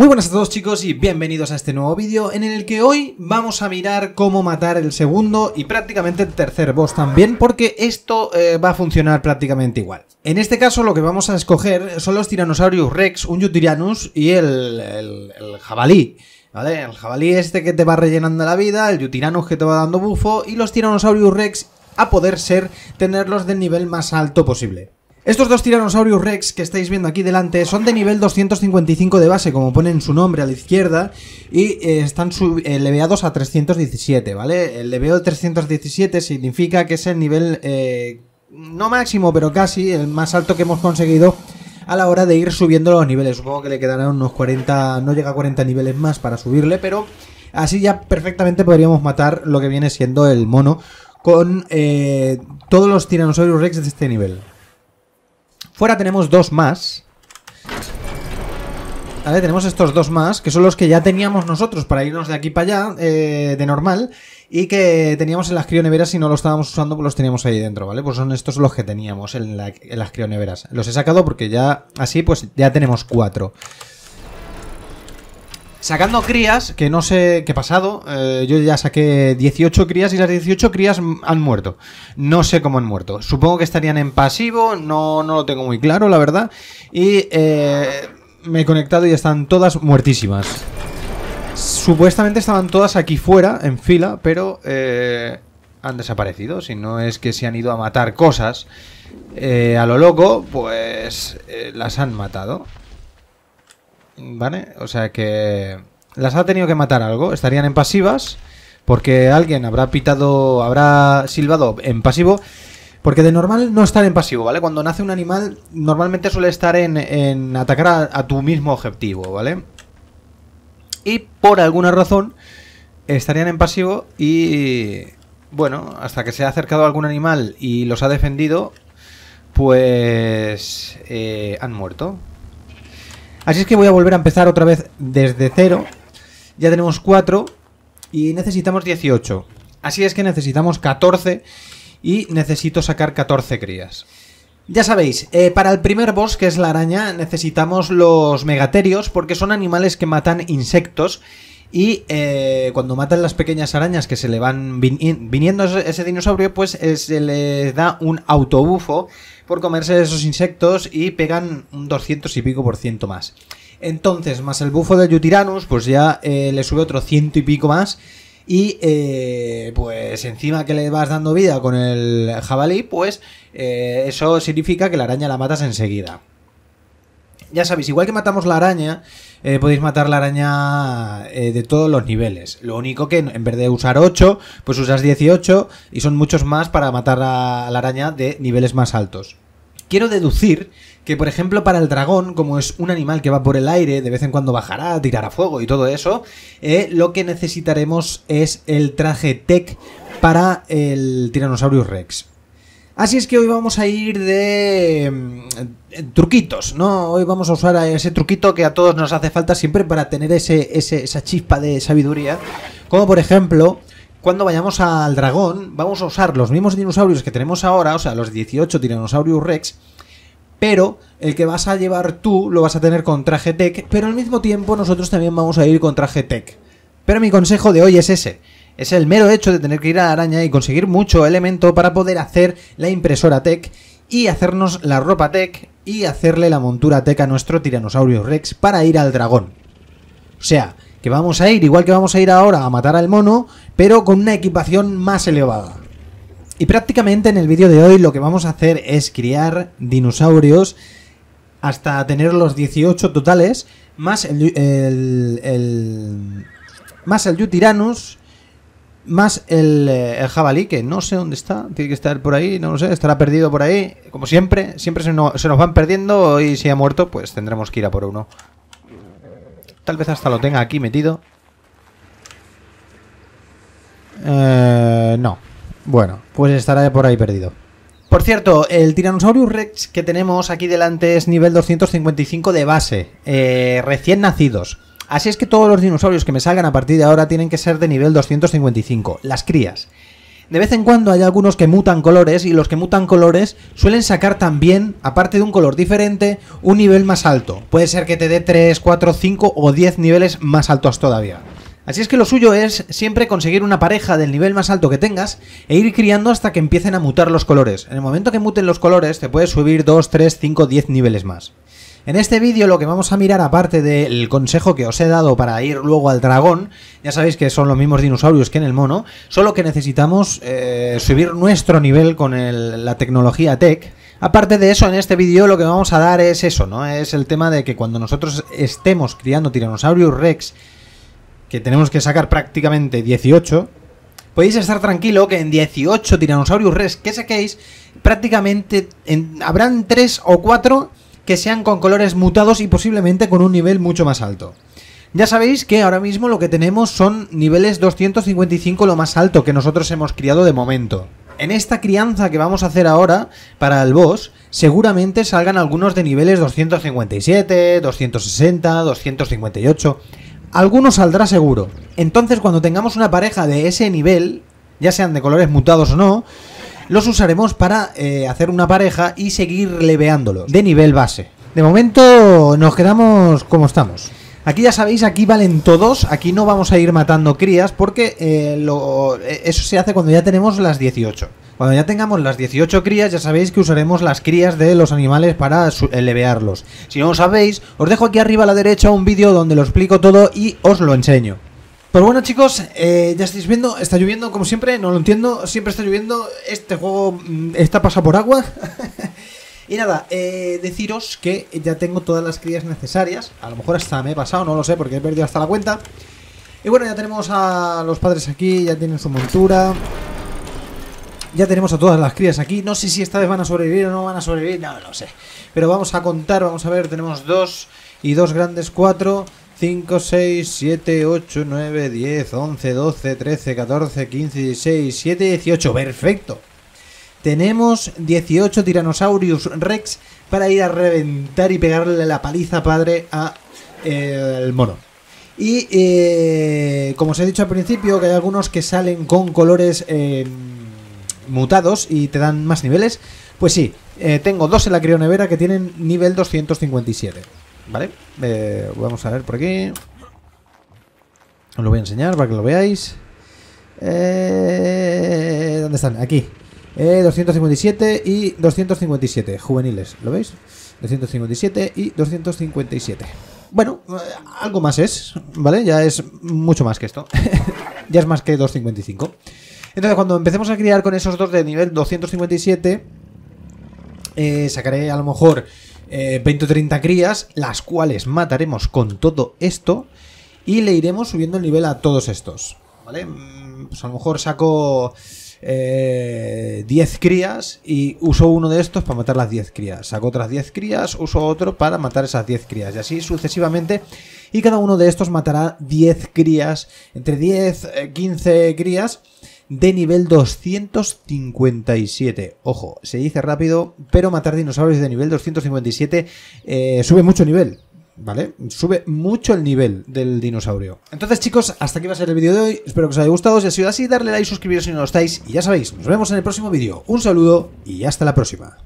Muy buenas a todos chicos y bienvenidos a este nuevo vídeo en el que hoy vamos a mirar cómo matar el segundo y prácticamente el tercer boss también porque esto eh, va a funcionar prácticamente igual. En este caso lo que vamos a escoger son los Tyrannosaurus Rex, un Yutiranus y el, el, el jabalí. ¿Vale? El jabalí este que te va rellenando la vida, el Yutiranus que te va dando bufo y los Tyrannosaurus Rex a poder ser tenerlos del nivel más alto posible. Estos dos Tyrannosaurus Rex que estáis viendo aquí delante son de nivel 255 de base, como ponen su nombre a la izquierda, y eh, están elevados a 317, ¿vale? El leveo de 317 significa que es el nivel, eh, no máximo, pero casi, el más alto que hemos conseguido a la hora de ir subiendo los niveles. Supongo que le quedarán unos 40, no llega a 40 niveles más para subirle, pero así ya perfectamente podríamos matar lo que viene siendo el mono con eh, todos los Tyrannosaurus Rex de este nivel. Fuera tenemos dos más. Vale, tenemos estos dos más, que son los que ya teníamos nosotros para irnos de aquí para allá, eh, de normal, y que teníamos en las crioneveras y no los estábamos usando, pues los teníamos ahí dentro, ¿vale? Pues son estos los que teníamos en, en las crioneveras. Los he sacado porque ya, así, pues ya tenemos cuatro. Sacando crías, que no sé qué pasado, eh, yo ya saqué 18 crías y las 18 crías han muerto. No sé cómo han muerto. Supongo que estarían en pasivo, no, no lo tengo muy claro, la verdad. Y eh, me he conectado y están todas muertísimas. Supuestamente estaban todas aquí fuera, en fila, pero eh, han desaparecido. Si no es que se han ido a matar cosas a lo loco, pues las han matado. ¿Vale? O sea que las ha tenido que matar algo. Estarían en pasivas porque alguien habrá pitado, habrá silbado en pasivo. Porque de normal no están en pasivo, ¿vale? Cuando nace un animal, normalmente suele estar en, atacar a, tu mismo objetivo, ¿vale? Y por alguna razón estarían en pasivo y... Bueno, hasta que se ha acercado algún animal y los ha defendido, pues... Eh, han muerto, Así es que voy a volver a empezar otra vez desde cero. Ya tenemos 4 y necesitamos 18. Así es que necesitamos 14 y necesito sacar 14 crías. Ya sabéis, eh, para el primer boss, que es la araña, necesitamos los megaterios porque son animales que matan insectos y eh, cuando matan las pequeñas arañas que se le van viniendo ese dinosaurio, pues eh, se le da un autobufo por comerse esos insectos y pegan un 200 y pico por ciento más. Entonces, más el bufo de Yutiranus, pues ya eh, le sube otro ciento y pico más. Y eh, pues encima que le vas dando vida con el jabalí, pues eh, eso significa que la araña la matas enseguida. Ya sabéis, igual que matamos la araña, podéis matar la araña de todos los niveles. Lo único que en vez de usar 8, pues usas 18 y son muchos más para matar a la araña de niveles más altos quiero deducir que, por ejemplo, para el dragón, como es un animal que va por el aire, de vez en cuando bajará, tirará fuego y todo eso, eh, lo que necesitaremos es el traje tech para el Tyrannosaurus Rex. Así es que hoy vamos a ir de mm, truquitos, ¿no? Hoy vamos a usar ese truquito que a todos nos hace falta siempre para tener esa chispa de sabiduría. Como por ejemplo, cuando vayamos al dragón, vamos a usar los mismos dinosaurios que tenemos ahora, o sea, los 18 Tyrannosaurus Rex, pero el que vas a llevar tú lo vas a tener con traje tech, pero al mismo tiempo nosotros también vamos a ir con traje tech. Pero mi consejo de hoy es ese. Es el mero hecho de tener que ir a la araña y conseguir mucho elemento para poder hacer la impresora tech y hacernos la ropa tech y hacerle la montura tech a nuestro Tiranosaurio Rex para ir al dragón. O sea, que vamos a ir, igual que vamos a ir ahora a matar al mono, pero con una equipación más elevada. Y prácticamente en el vídeo de hoy lo que vamos a hacer es criar dinosaurios hasta tener los 18 totales, más el, más el Yutiranus, más eh, el, jabalí, que no sé dónde está, tiene que estar por ahí, no lo sé, estará perdido por ahí, como siempre, siempre se nos van perdiendo y si ha muerto, pues tendremos que ir a por uno. Tal vez hasta lo tenga aquí metido. Eh, no. Bueno, pues estará por ahí perdido. Por cierto, el Tyrannosaurus Rex que tenemos aquí delante es nivel 255 de base, eh, recién nacidos. Así es que todos los dinosaurios que me salgan a partir de ahora tienen que ser de nivel 255, las crías. De vez en cuando hay algunos que mutan colores y los que mutan colores suelen sacar también, aparte de un color diferente, un nivel más alto. Puede ser que te dé 3, 4, 5 o 10 niveles más altos todavía. Así es que lo suyo es siempre conseguir una pareja del nivel más alto que tengas e ir criando hasta que empiecen a mutar los colores. En el momento que muten los colores te puedes subir 2, 3, 5, 10 niveles más. En este vídeo lo que vamos a mirar, aparte del consejo que os he dado para ir luego al dragón, ya sabéis que son los mismos dinosaurios que en el mono, solo que necesitamos eh, subir nuestro nivel con la tecnología tech. Aparte de eso, en este vídeo lo que vamos a dar es eso, ¿no? Es el tema de que cuando nosotros estemos criando tiranosaurios rex que tenemos que sacar prácticamente 18, podéis estar tranquilo que en 18 Tiranosaurus res que saquéis, prácticamente habrán 3 o 4 que sean con colores mutados y posiblemente con un nivel mucho más alto. Ya sabéis que ahora mismo lo que tenemos son niveles 255 lo más alto que nosotros hemos criado de momento. En esta crianza que vamos a hacer ahora para el boss, seguramente salgan algunos de niveles 257, 260, 258 alguno saldrá seguro. Entonces cuando tengamos una pareja de ese nivel, ya sean de colores mutados o no, los usaremos para eh, hacer una pareja y seguir leveándolos de nivel base. De momento nos quedamos como estamos. Aquí ya sabéis, aquí valen todos, aquí no vamos a ir matando crías porque eh, eh, eso se hace cuando ya tenemos las 18. Cuando ya tengamos las 18 crías, ya sabéis que usaremos las crías de los animales para elevearlos. Si no lo sabéis, os dejo aquí arriba a la derecha un vídeo donde lo explico todo y os lo enseño. Pues bueno chicos, eh, ya estáis viendo, está lloviendo como siempre, no lo entiendo, siempre está lloviendo, este juego mm, está pasado por agua. y nada, eh, deciros que ya tengo todas las crías necesarias, a lo mejor hasta me he pasado, no lo sé porque he perdido hasta la cuenta. Y bueno, ya tenemos a los padres aquí, ya tienen su montura, ya tenemos a todas las crías aquí. No sé si esta vez van a sobrevivir o no van a sobrevivir, no lo no sé. Pero vamos a contar, vamos a ver, tenemos dos y dos grandes, cuatro. 5, 6, 7, 8, 9, 10, 11, 12, 13, 14, 15, 16, 17, 18. Perfecto. Tenemos 18 Tiranosaurus Rex para ir a reventar y pegarle la paliza padre a eh, el mono. Y eh, como os he dicho al principio, que hay algunos que salen con colores eh, mutados y te dan más niveles. Pues sí, eh, tengo dos en la crionevera que tienen nivel 257. ¿Vale? Eh, vamos a ver por aquí. Os lo voy a enseñar para que lo veáis. Eh, ¿Dónde están? Aquí. 257 y 257, juveniles. ¿Lo veis? 257 y 257. Bueno, algo más es, ¿vale? Ya es mucho más que esto. ya es más que 255. Entonces, cuando empecemos a criar con esos dos de nivel 257, eh, sacaré a lo mejor 20 eh, o 30 crías, las cuales mataremos con todo esto y le iremos subiendo el nivel a todos estos. ¿Vale? Mm, pues a lo mejor saco... 10 eh, crías y uso uno de estos para matar las 10 crías. Saco otras 10 crías, uso otro para matar esas 10 crías y así sucesivamente. Y cada uno de estos matará 10 crías, entre 10, y 15 crías de nivel 257. Ojo, se dice rápido, pero matar dinosaurios de nivel 257 eh, sube mucho nivel. ¿Vale? Sube mucho el nivel del dinosaurio. Entonces, chicos, hasta aquí va a ser el vídeo de hoy. Espero que os haya gustado. Si ha sido así, darle like, suscribiros si no lo estáis. Y ya sabéis, nos vemos en el próximo vídeo. Un saludo y hasta la próxima.